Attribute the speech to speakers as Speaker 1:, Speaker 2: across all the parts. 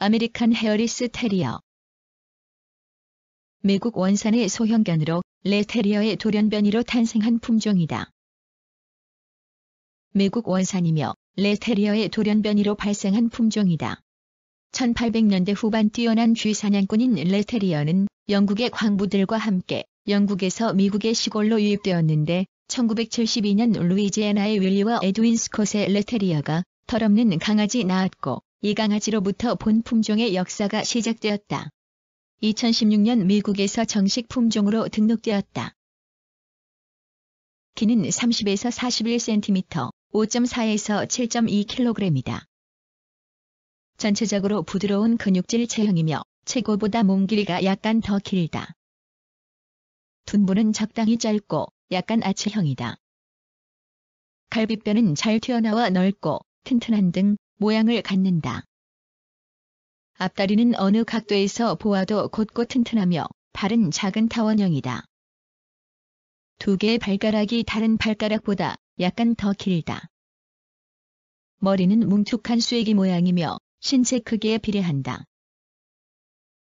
Speaker 1: 아메리칸 헤어리스 테리어 미국 원산의 소형견으로 레테리어의 돌연변이로 탄생한 품종이다. 미국 원산이며 레테리어의 돌연변이로 발생한 품종이다. 1800년대 후반 뛰어난 쥐사냥꾼인 레테리어는 영국의 광부들과 함께 영국에서 미국의 시골로 유입되었는데 1972년 루이지애나의 윌리와 에드윈 스콧의 레테리어가 털없는 강아지 낳았고 이 강아지로부터 본 품종의 역사가 시작되었다. 2016년 미국에서 정식 품종으로 등록되었다. 키는 30에서 41cm, 5.4에서 7.2kg이다. 전체적으로 부드러운 근육질 체형이며 최고보다 몸 길이가 약간 더 길다. 둔부는 적당히 짧고 약간 아치형이다. 갈비뼈는 잘 튀어나와 넓고 튼튼한 등 모양을 갖는다. 앞다리는 어느 각도에서 보아도 곧고 튼튼하며 발은 작은 타원형이다. 두 개의 발가락이 다른 발가락보다 약간 더 길다. 머리는 뭉툭한 쇠기 모양이며 신체 크기에 비례한다.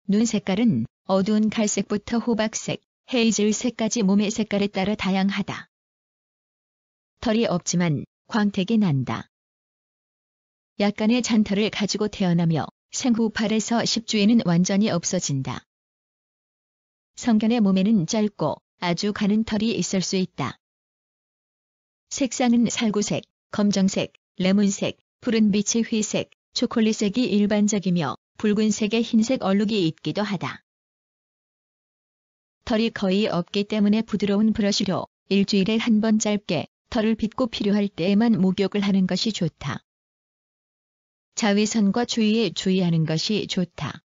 Speaker 1: 눈 색깔은 어두운 갈색부터 호박색, 헤이즐색까지 몸의 색깔에 따라 다양하다. 털이 없지만 광택이 난다. 약간의 잔털을 가지고 태어나며 생후 8에서 10주에는 완전히 없어진다. 성견의 몸에는 짧고 아주 가는 털이 있을 수 있다. 색상은 살구색, 검정색, 레몬색, 푸른빛의 회색, 초콜릿색이 일반적이며 붉은색의 흰색 얼룩이 있기도 하다. 털이 거의 없기 때문에 부드러운 브러쉬로 일주일에 한 번 짧게 털을 빗고 필요할 때에만 목욕을 하는 것이 좋다. 자외선과 주위에 주의하는 것이 좋다.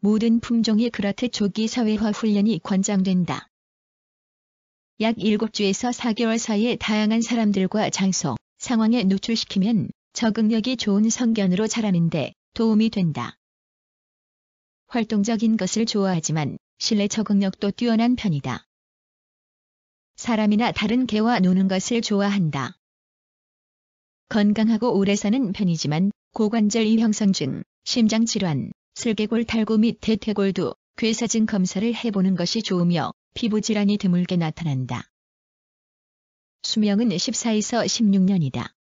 Speaker 1: 모든 품종이 그라트 조기 사회화 훈련이 권장된다. 약 7주에서 4개월 사이에 다양한 사람들과 장소, 상황에 노출시키면 적응력이 좋은 성견으로 자라는데 도움이 된다. 활동적인 것을 좋아하지만 실내 적응력도 뛰어난 편이다. 사람이나 다른 개와 노는 것을 좋아한다. 건강하고 오래 사는 편이지만 고관절 이형성증, 심장질환, 슬개골 탈구 및 대퇴골도 괴사증 검사를 해보는 것이 좋으며 피부질환이 드물게 나타난다. 수명은 14에서 16년이다.